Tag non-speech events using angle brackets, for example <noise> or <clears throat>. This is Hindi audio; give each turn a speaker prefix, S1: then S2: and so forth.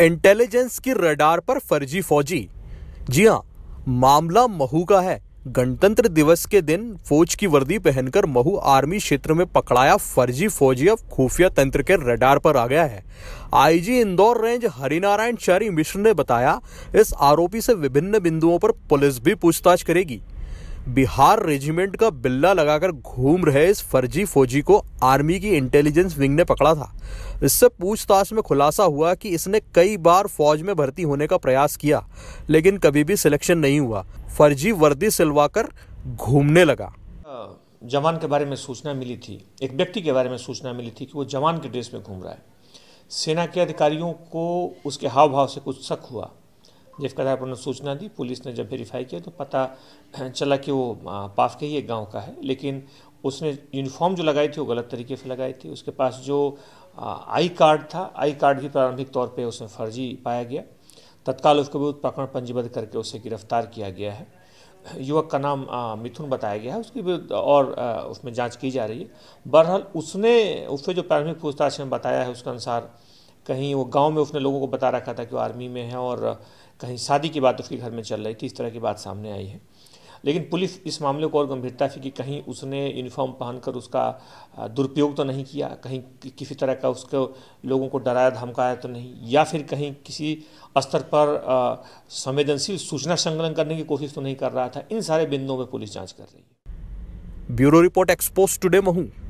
S1: इंटेलिजेंस की रडार पर फर्जी फौजी जी हाँ मामला महू का है गणतंत्र दिवस के दिन फौज की वर्दी पहनकर महू आर्मी क्षेत्र में पकड़ाया फर्जी फौजी अब खुफिया तंत्र के रडार पर आ गया है आईजी इंदौर रेंज हरिनारायण शहरी मिश्र ने बताया इस आरोपी से विभिन्न बिंदुओं पर पुलिस भी पूछताछ करेगी बिहार रेजिमेंट का बिल्ला लगाकर घूम रहे इस फर्जी फौजी को आर्मी की इंटेलिजेंस विंग ने पकड़ा था इससे पूछताछ में खुलासा हुआ कि इसने कई बार फौज में भर्ती होने का प्रयास किया लेकिन कभी भी सिलेक्शन नहीं हुआ फर्जी
S2: वर्दी सिलवाकर
S1: घूमने लगा
S2: जवान के बारे में सूचना मिली थी एक व्यक्ति के बारे में सूचना मिली थी कि वो जवान के ड्रेस में घूम रहा है सेना के अधिकारियों को उसके हाव भाव से कुछ शक हुआ जिसके आधार पर उन्होंने सूचना दी पुलिस ने जब वेरीफाई किया तो पता <clears throat> चला कि वो पास के ही एक गाँव का है लेकिन उसने यूनिफॉर्म जो लगाई थी वो गलत तरीके से लगाई थी उसके पास जो आई कार्ड था आई कार्ड भी प्रारंभिक तौर पर उसमें फर्जी पाया गया तत्काल उसके विरुद्ध प्रकरण पंजीबद्ध करके उसे गिरफ्तार किया गया है युवक का नाम मिथुन बताया गया है उसके विरुद्ध और उसमें जांच की जा रही है बहरहाल उसने उससे जो प्रारंभिक पूछताछ में बताया है उसके अनुसार कहीं वो गांव में उसने लोगों को बता रखा था कि वो आर्मी में है और कहीं शादी की बात उसके घर में चल रही थी इस तरह की बात सामने आई है लेकिन पुलिस इस मामले को और गंभीरता से कि कहीं उसने यूनिफॉर्म पहनकर उसका दुरुपयोग तो नहीं किया कहीं किसी तरह का उसको लोगों को डराया धमकाया तो नहीं या फिर कहीं किसी स्तर पर संवेदनशील सूचना संकलन करने की कोशिश तो नहीं कर रहा था इन सारे बिंदुओं पर पुलिस जाँच कर रही
S3: है bureau report expose today Mhow